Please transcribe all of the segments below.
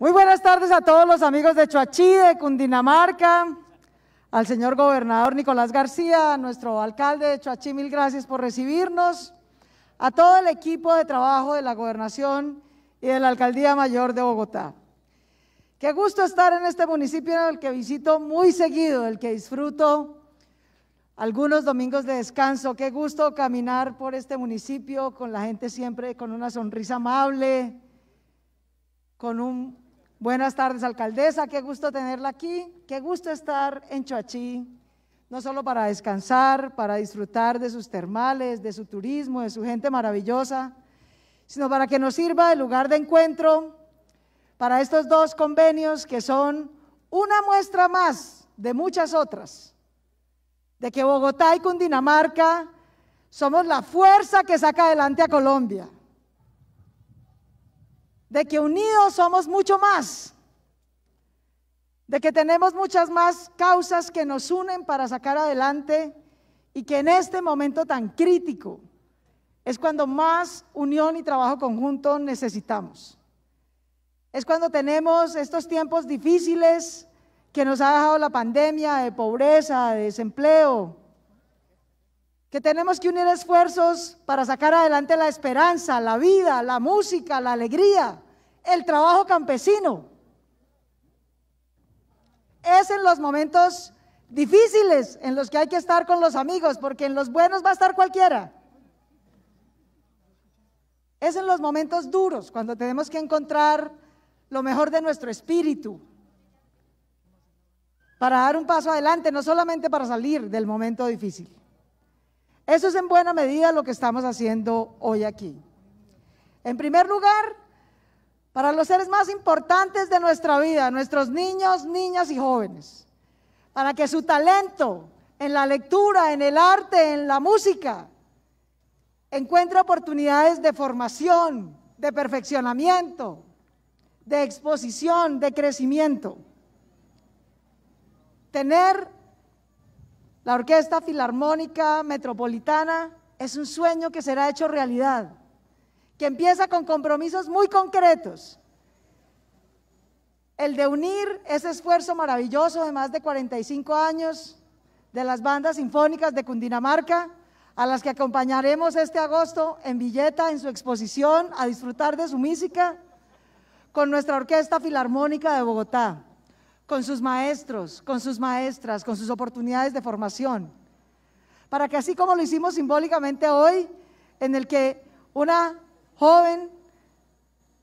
Muy buenas tardes a todos los amigos de Choachí, de Cundinamarca, al señor gobernador Nicolás García, a nuestro alcalde de Choachí, mil gracias por recibirnos, a todo el equipo de trabajo de la gobernación y de la alcaldía mayor de Bogotá. Qué gusto estar en este municipio en el que visito muy seguido, el que disfruto algunos domingos de descanso. Qué gusto caminar por este municipio con la gente siempre con una sonrisa amable, con un Buenas tardes, alcaldesa. Qué gusto tenerla aquí. Qué gusto estar en Choachí, no solo para descansar, para disfrutar de sus termales, de su turismo, de su gente maravillosa, sino para que nos sirva de lugar de encuentro para estos dos convenios que son una muestra más de muchas otras, de que Bogotá y Cundinamarca somos la fuerza que saca adelante a Colombia de que unidos somos mucho más, de que tenemos muchas más causas que nos unen para sacar adelante y que en este momento tan crítico es cuando más unión y trabajo conjunto necesitamos. Es cuando tenemos estos tiempos difíciles que nos ha dejado la pandemia de pobreza, de desempleo, que tenemos que unir esfuerzos para sacar adelante la esperanza, la vida, la música, la alegría el trabajo campesino. Es en los momentos difíciles en los que hay que estar con los amigos, porque en los buenos va a estar cualquiera. Es en los momentos duros, cuando tenemos que encontrar lo mejor de nuestro espíritu para dar un paso adelante, no solamente para salir del momento difícil. Eso es en buena medida lo que estamos haciendo hoy aquí. En primer lugar, para los seres más importantes de nuestra vida, nuestros niños, niñas y jóvenes, para que su talento en la lectura, en el arte, en la música, encuentre oportunidades de formación, de perfeccionamiento, de exposición, de crecimiento. Tener la Orquesta Filarmónica Metropolitana es un sueño que será hecho realidad que empieza con compromisos muy concretos. El de unir ese esfuerzo maravilloso de más de 45 años de las bandas sinfónicas de Cundinamarca, a las que acompañaremos este agosto en Villeta, en su exposición, a disfrutar de su música, con nuestra Orquesta Filarmónica de Bogotá, con sus maestros, con sus maestras, con sus oportunidades de formación, para que así como lo hicimos simbólicamente hoy, en el que una joven,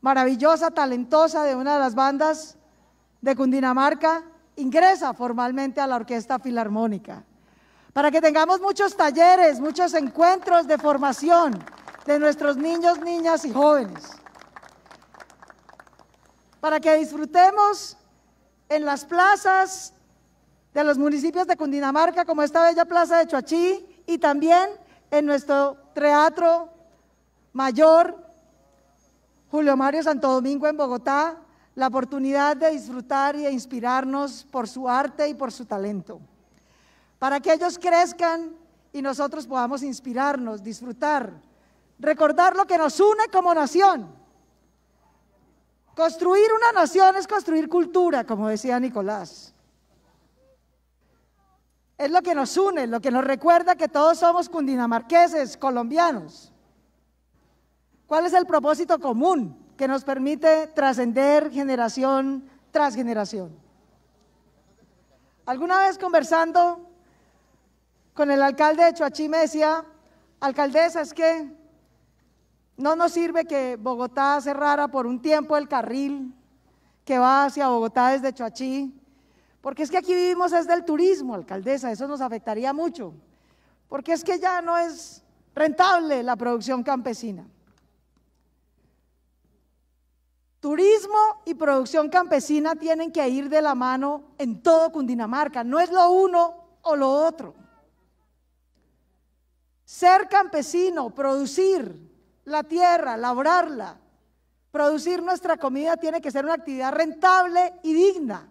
maravillosa, talentosa de una de las bandas de Cundinamarca, ingresa formalmente a la Orquesta Filarmónica. Para que tengamos muchos talleres, muchos encuentros de formación de nuestros niños, niñas y jóvenes. Para que disfrutemos en las plazas de los municipios de Cundinamarca, como esta bella plaza de Choachí, y también en nuestro teatro mayor, Julio Mario Santo Domingo en Bogotá, la oportunidad de disfrutar y inspirarnos por su arte y por su talento. Para que ellos crezcan y nosotros podamos inspirarnos, disfrutar, recordar lo que nos une como nación. Construir una nación es construir cultura, como decía Nicolás. Es lo que nos une, lo que nos recuerda que todos somos cundinamarqueses, colombianos. ¿Cuál es el propósito común que nos permite trascender generación tras generación? Alguna vez conversando con el alcalde de Chuachi me decía, alcaldesa, es que no nos sirve que Bogotá cerrara por un tiempo el carril que va hacia Bogotá desde Chuachi, porque es que aquí vivimos es del turismo, alcaldesa, eso nos afectaría mucho, porque es que ya no es rentable la producción campesina. Turismo y producción campesina tienen que ir de la mano en todo Cundinamarca, no es lo uno o lo otro. Ser campesino, producir la tierra, labrarla, producir nuestra comida tiene que ser una actividad rentable y digna,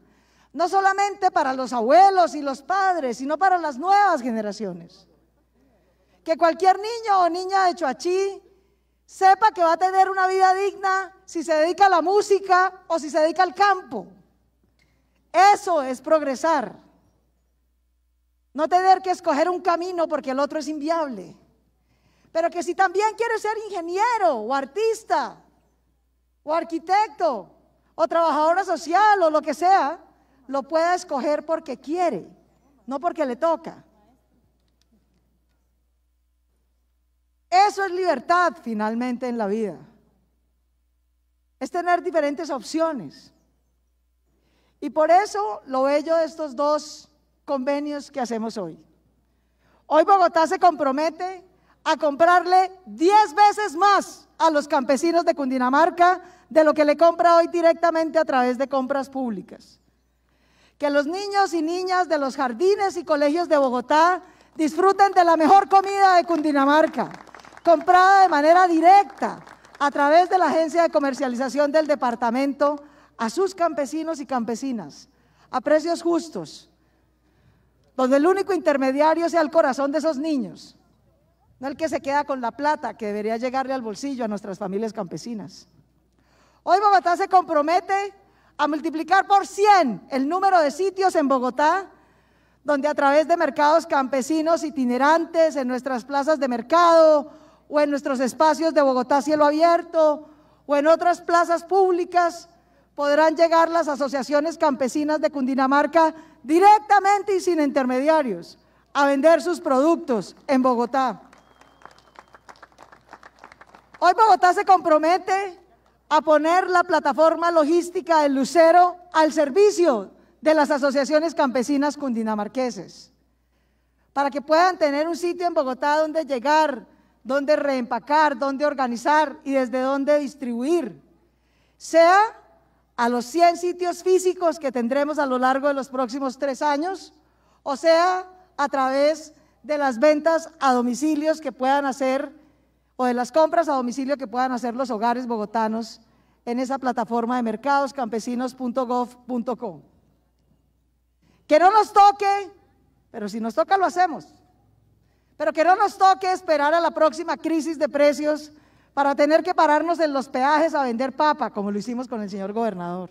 no solamente para los abuelos y los padres, sino para las nuevas generaciones. Que cualquier niño o niña de Choachí sepa que va a tener una vida digna si se dedica a la música o si se dedica al campo. Eso es progresar. No tener que escoger un camino porque el otro es inviable. Pero que si también quiere ser ingeniero o artista o arquitecto o trabajadora social o lo que sea, lo pueda escoger porque quiere, no porque le toca. Eso es libertad finalmente en la vida. Es tener diferentes opciones. Y por eso lo bello de estos dos convenios que hacemos hoy. Hoy Bogotá se compromete a comprarle 10 veces más a los campesinos de Cundinamarca de lo que le compra hoy directamente a través de compras públicas. Que los niños y niñas de los jardines y colegios de Bogotá disfruten de la mejor comida de Cundinamarca comprada de manera directa a través de la agencia de comercialización del departamento a sus campesinos y campesinas a precios justos, donde el único intermediario sea el corazón de esos niños, no el que se queda con la plata que debería llegarle al bolsillo a nuestras familias campesinas. Hoy Bogotá se compromete a multiplicar por 100 el número de sitios en Bogotá donde a través de mercados campesinos itinerantes, en nuestras plazas de mercado o en nuestros espacios de Bogotá Cielo Abierto o en otras plazas públicas, podrán llegar las asociaciones campesinas de Cundinamarca directamente y sin intermediarios a vender sus productos en Bogotá. Hoy Bogotá se compromete a poner la plataforma logística del Lucero al servicio de las asociaciones campesinas cundinamarqueses, para que puedan tener un sitio en Bogotá donde llegar dónde reempacar, dónde organizar y desde dónde distribuir. Sea a los 100 sitios físicos que tendremos a lo largo de los próximos tres años, o sea a través de las ventas a domicilios que puedan hacer o de las compras a domicilio que puedan hacer los hogares bogotanos en esa plataforma de mercadoscampesinos.gov.co. Que no nos toque, pero si nos toca lo hacemos. Pero que no nos toque esperar a la próxima crisis de precios para tener que pararnos en los peajes a vender papa, como lo hicimos con el señor gobernador.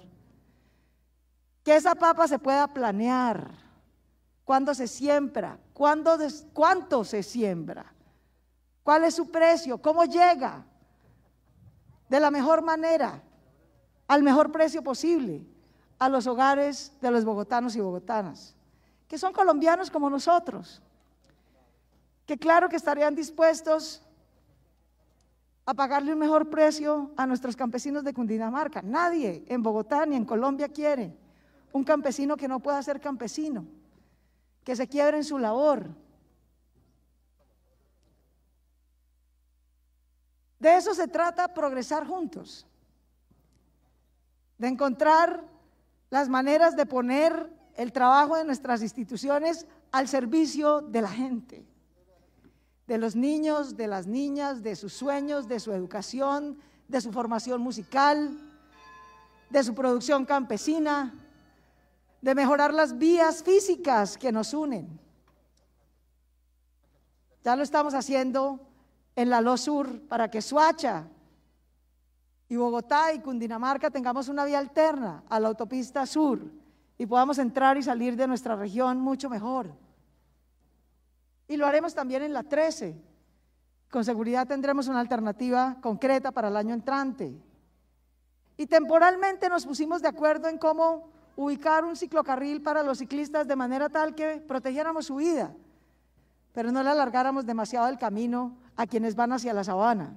Que esa papa se pueda planear, cuándo se siembra, cuánto se siembra, cuál es su precio, cómo llega, de la mejor manera, al mejor precio posible, a los hogares de los bogotanos y bogotanas, que son colombianos como nosotros, que claro que estarían dispuestos a pagarle un mejor precio a nuestros campesinos de Cundinamarca. Nadie en Bogotá ni en Colombia quiere un campesino que no pueda ser campesino, que se quiebre en su labor. De eso se trata progresar juntos, de encontrar las maneras de poner el trabajo de nuestras instituciones al servicio de la gente de los niños, de las niñas, de sus sueños, de su educación, de su formación musical, de su producción campesina, de mejorar las vías físicas que nos unen. Ya lo estamos haciendo en la Lo Sur para que Suacha y Bogotá y Cundinamarca tengamos una vía alterna a la autopista sur y podamos entrar y salir de nuestra región mucho mejor. Y lo haremos también en la 13. Con seguridad tendremos una alternativa concreta para el año entrante. Y temporalmente nos pusimos de acuerdo en cómo ubicar un ciclocarril para los ciclistas de manera tal que protegiéramos su vida, pero no le alargáramos demasiado el camino a quienes van hacia la sabana.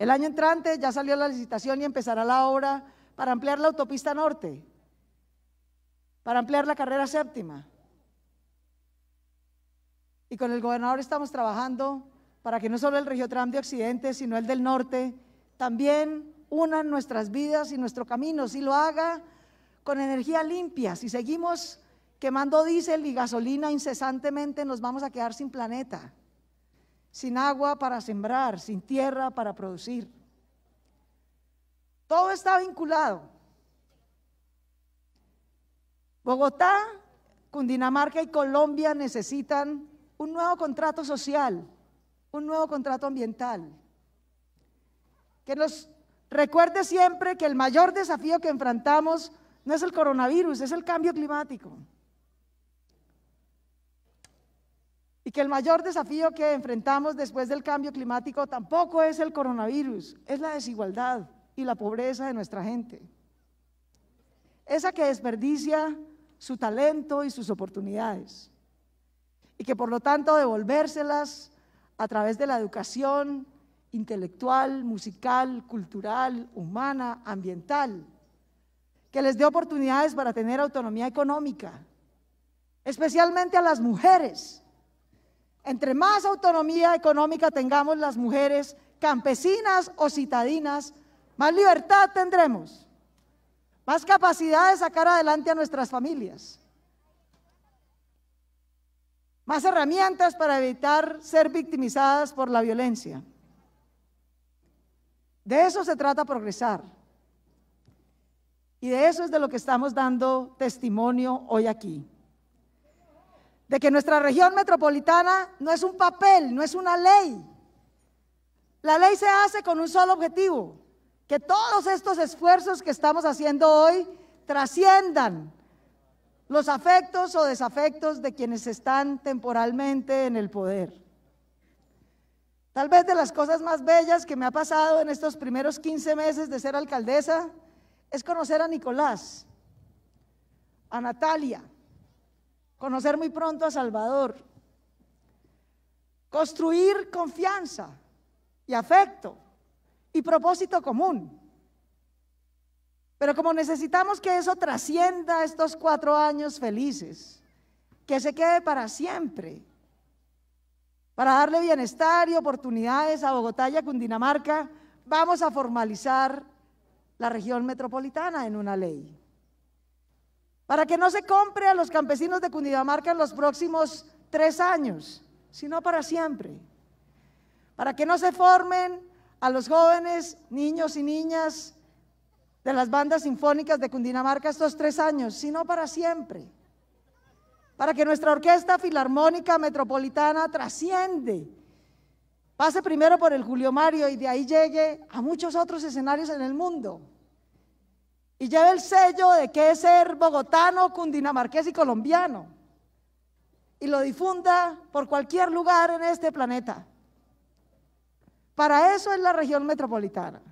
El año entrante ya salió la licitación y empezará la obra para ampliar la autopista norte, para ampliar la carrera séptima, y con el gobernador estamos trabajando para que no solo el Regiotram de Occidente, sino el del Norte, también unan nuestras vidas y nuestro camino, si lo haga con energía limpia. Si seguimos quemando diésel y gasolina incesantemente, nos vamos a quedar sin planeta, sin agua para sembrar, sin tierra para producir. Todo está vinculado. Bogotá, Cundinamarca y Colombia necesitan un nuevo contrato social, un nuevo contrato ambiental, que nos recuerde siempre que el mayor desafío que enfrentamos no es el coronavirus, es el cambio climático. Y que el mayor desafío que enfrentamos después del cambio climático tampoco es el coronavirus, es la desigualdad y la pobreza de nuestra gente. Esa que desperdicia su talento y sus oportunidades y que por lo tanto devolvérselas a través de la educación intelectual, musical, cultural, humana, ambiental, que les dé oportunidades para tener autonomía económica, especialmente a las mujeres. Entre más autonomía económica tengamos las mujeres, campesinas o citadinas, más libertad tendremos, más capacidad de sacar adelante a nuestras familias más herramientas para evitar ser victimizadas por la violencia. De eso se trata progresar. Y de eso es de lo que estamos dando testimonio hoy aquí. De que nuestra región metropolitana no es un papel, no es una ley. La ley se hace con un solo objetivo, que todos estos esfuerzos que estamos haciendo hoy trasciendan los afectos o desafectos de quienes están temporalmente en el poder. Tal vez de las cosas más bellas que me ha pasado en estos primeros 15 meses de ser alcaldesa es conocer a Nicolás, a Natalia, conocer muy pronto a Salvador, construir confianza y afecto y propósito común. Pero como necesitamos que eso trascienda estos cuatro años felices, que se quede para siempre, para darle bienestar y oportunidades a Bogotá y a Cundinamarca, vamos a formalizar la región metropolitana en una ley. Para que no se compre a los campesinos de Cundinamarca en los próximos tres años, sino para siempre. Para que no se formen a los jóvenes, niños y niñas de las bandas sinfónicas de Cundinamarca estos tres años, sino para siempre. Para que nuestra Orquesta Filarmónica Metropolitana trasciende, pase primero por el Julio Mario y de ahí llegue a muchos otros escenarios en el mundo. Y lleve el sello de que es ser bogotano, cundinamarqués y colombiano. Y lo difunda por cualquier lugar en este planeta. Para eso es la región metropolitana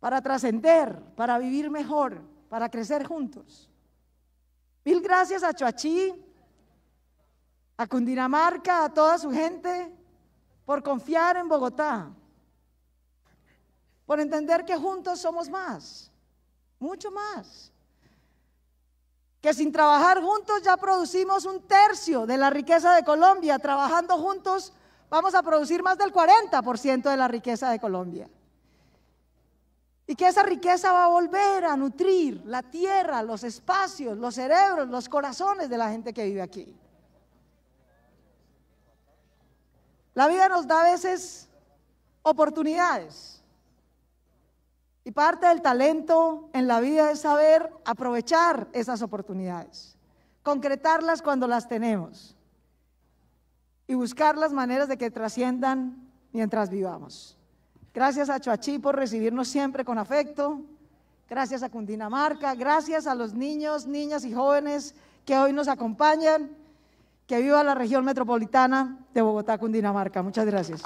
para trascender, para vivir mejor, para crecer juntos. Mil gracias a Choachí, a Cundinamarca, a toda su gente, por confiar en Bogotá, por entender que juntos somos más, mucho más. Que sin trabajar juntos ya producimos un tercio de la riqueza de Colombia. Trabajando juntos vamos a producir más del 40% de la riqueza de Colombia. Y que esa riqueza va a volver a nutrir la tierra, los espacios, los cerebros, los corazones de la gente que vive aquí. La vida nos da a veces oportunidades. Y parte del talento en la vida es saber aprovechar esas oportunidades, concretarlas cuando las tenemos y buscar las maneras de que trasciendan mientras vivamos. Gracias a Choachí por recibirnos siempre con afecto. Gracias a Cundinamarca. Gracias a los niños, niñas y jóvenes que hoy nos acompañan. Que viva la región metropolitana de Bogotá, Cundinamarca. Muchas gracias.